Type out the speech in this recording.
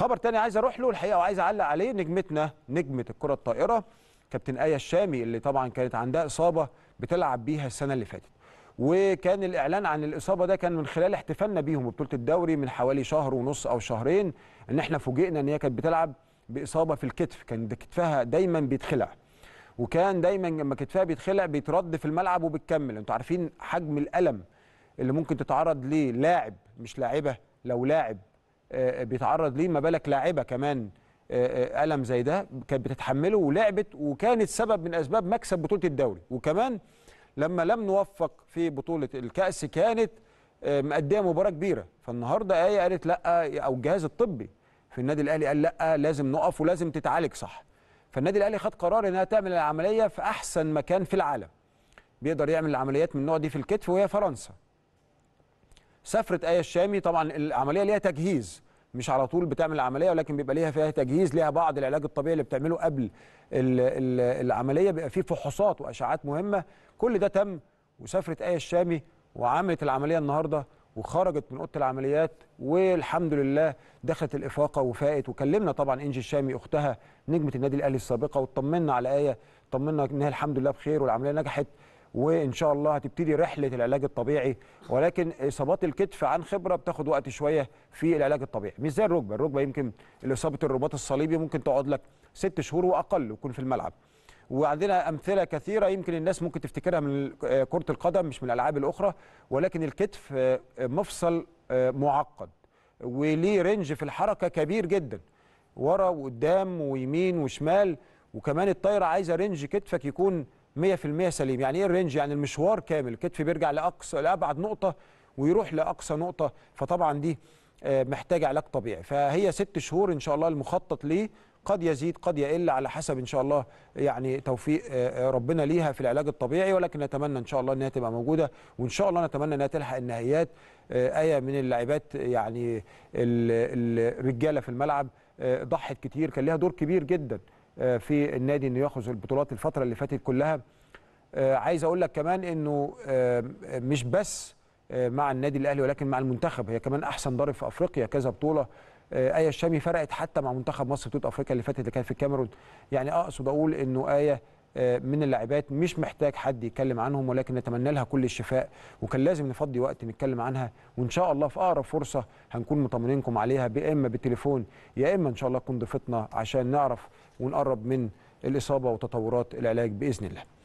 خبر تاني عايز اروح له الحقيقه وعايز اعلق عليه نجمتنا نجمه الكره الطائره كابتن ايه الشامي اللي طبعا كانت عندها اصابه بتلعب بيها السنه اللي فاتت وكان الاعلان عن الاصابه ده كان من خلال احتفالنا بيهم ببطوله الدوري من حوالي شهر ونص او شهرين ان احنا فوجئنا ان هي كانت بتلعب باصابه في الكتف كان كتفها دايما بيتخلع وكان دايما لما كتفها بيتخلع بيترد في الملعب وبتكمل انتوا عارفين حجم الالم اللي ممكن تتعرض ليه لاعب مش لاعبه لو لاعب آه، بيتعرض ليه ما بالك لاعبه كمان آه، آه، ألم زي ده كانت بتتحمله ولعبت وكانت سبب من أسباب مكسب بطولة الدوري وكمان لما لم نوفق في بطولة الكأس كانت مأدية مباراة كبيرة فالنهاردة آية قالت لأ أو الجهاز الطبي في النادي الأهلي قال لأ لازم نقف ولازم تتعالج صح فالنادي الأهلي خد قرار إنها تعمل العملية في أحسن مكان في العالم بيقدر يعمل العمليات من النوع دي في الكتف وهي فرنسا سافرت ايه الشامي طبعا العمليه ليها تجهيز مش على طول بتعمل العمليه ولكن بيبقى ليها فيها تجهيز ليها بعض العلاج الطبيعي اللي بتعمله قبل العمليه بيبقى فيه فحوصات واشعاعات مهمه كل ده تم وسافرت ايه الشامي وعملت العمليه النهارده وخرجت من اوضه العمليات والحمد لله دخلت الافاقه وفاقت وكلمنا طبعا انجي الشامي اختها نجمه النادي الاهلي السابقه وطمنا على ايه طمنا ان هي الحمد لله بخير والعمليه نجحت وان شاء الله هتبتدي رحله العلاج الطبيعي ولكن اصابات الكتف عن خبره بتاخد وقت شويه في العلاج الطبيعي مش زي الركبه الركبه يمكن اصابه الرباط الصليبي ممكن تقعد لك ست شهور واقل وتكون في الملعب وعندنا امثله كثيره يمكن الناس ممكن تفتكرها من آه، كره القدم مش من الالعاب الاخرى ولكن الكتف آه، مفصل آه، معقد وليه رينج في الحركه كبير جدا ورا وقدام ويمين وشمال وكمان الطايره عايزه رينج كتفك يكون 100% سليم يعني ايه الرينج يعني المشوار كامل كتف بيرجع لاقصى لابعد نقطه ويروح لاقصى نقطه فطبعا دي آه، محتاج علاج طبيعي فهي ست شهور ان شاء الله المخطط ليه قد يزيد قد يقل على حسب ان شاء الله يعني توفيق آه، آه، ربنا ليها في العلاج الطبيعي ولكن نتمنى ان شاء الله انها تبقى موجوده وان شاء الله نتمنى انها تلحق النهائيات ايه من اللاعبات يعني الرجاله في الملعب ضحت كتير كان ليها دور كبير جدا آه، في النادي انه ياخذ البطولات الفتره اللي فاتت كلها آه، عايز اقول لك كمان انه آه، مش بس مع النادي الاهلي ولكن مع المنتخب هي كمان احسن ضارب في افريقيا كذا بطوله آية الشامي فرقت حتى مع منتخب مصر بطولة أفريقيا اللي فاتت اللي كانت في الكاميرون يعني أقصد أقول إنه آية آه، من اللاعبات مش محتاج حد يتكلم عنهم ولكن نتمنى لها كل الشفاء وكان لازم نفضي وقت نتكلم عنها وان شاء الله في اقرب فرصه هنكون مطمنينكم عليها يا اما بالتليفون يا اما ان شاء الله تكون ضيفتنا عشان نعرف ونقرب من الاصابه وتطورات العلاج باذن الله